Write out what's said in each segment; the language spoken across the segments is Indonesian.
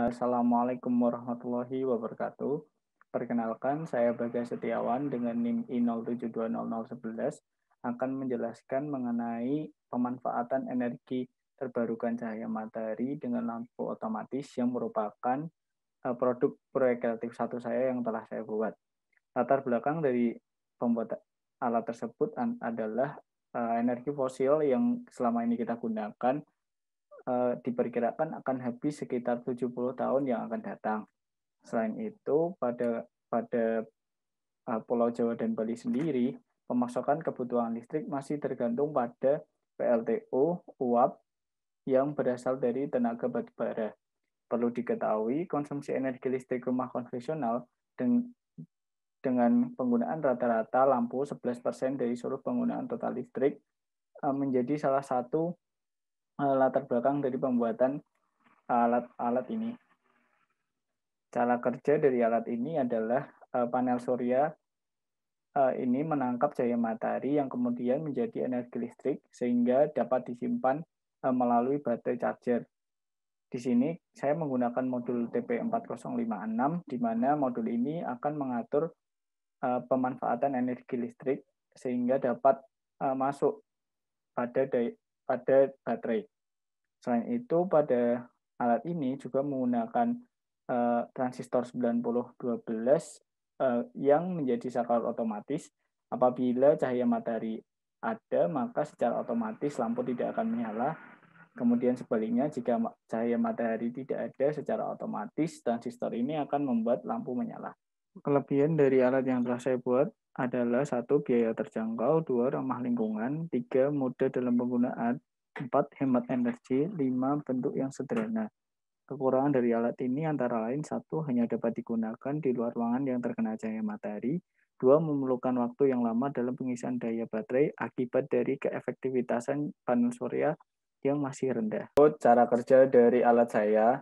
Assalamualaikum warahmatullahi wabarakatuh. Perkenalkan, saya Bagas Setiawan dengan NIM i sebelas akan menjelaskan mengenai pemanfaatan energi terbarukan cahaya matahari dengan lampu otomatis yang merupakan eh, produk proyek kreatif satu saya yang telah saya buat. Latar belakang dari pembuat alat tersebut adalah eh, energi fosil yang selama ini kita gunakan eh, diperkirakan akan habis sekitar 70 tahun yang akan datang. Selain itu, pada pada eh, Pulau Jawa dan Bali sendiri, pemasokan kebutuhan listrik masih tergantung pada PLTU, uap yang berasal dari tenaga batubara. Perlu diketahui, konsumsi energi listrik rumah konvensional dan dengan penggunaan rata-rata lampu 11% dari seluruh penggunaan total listrik eh, menjadi salah satu uh, latar belakang dari pembuatan alat-alat ini. Cara kerja dari alat ini adalah uh, panel surya uh, ini menangkap cahaya matahari yang kemudian menjadi energi listrik sehingga dapat disimpan uh, melalui baterai charger. Di sini saya menggunakan modul TP4056 di mana modul ini akan mengatur uh, pemanfaatan energi listrik sehingga dapat uh, masuk pada daya, pada baterai. Selain itu, pada alat ini juga menggunakan uh, transistor 9012 uh, eh, yang menjadi saklar otomatis. Apabila cahaya matahari ada, maka secara otomatis lampu tidak akan menyala. Kemudian sebaliknya, jika cahaya matahari tidak ada secara otomatis, transistor ini akan membuat lampu menyala. Kelebihan dari alat yang telah saya buat adalah satu biaya terjangkau, dua ramah lingkungan, tiga mudah dalam penggunaan, empat hemat energi, lima bentuk yang sederhana. Kekurangan dari alat ini antara lain satu hanya dapat digunakan di luar ruangan yang terkena cahaya matahari, dua memerlukan waktu yang lama dalam pengisian daya baterai akibat dari keefektivitasan panel surya yang masih rendah. Cara kerja dari alat saya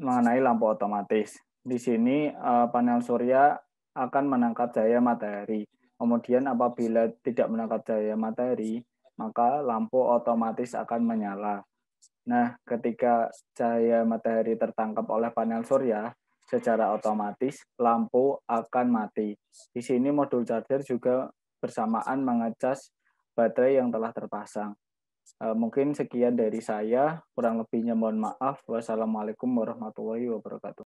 mengenai lampu otomatis. Di sini eh, panel surya akan menangkap cahaya matahari. Kemudian apabila tidak menangkap cahaya matahari, maka lampu otomatis akan menyala. Nah, ketika cahaya matahari tertangkap oleh panel surya, secara otomatis lampu akan mati. Di sini modul charger juga bersamaan mengecas baterai yang telah terpasang. Eh, mungkin sekian dari saya, kurang lebihnya mohon maaf. Wassalamualaikum warahmatullahi wabarakatuh.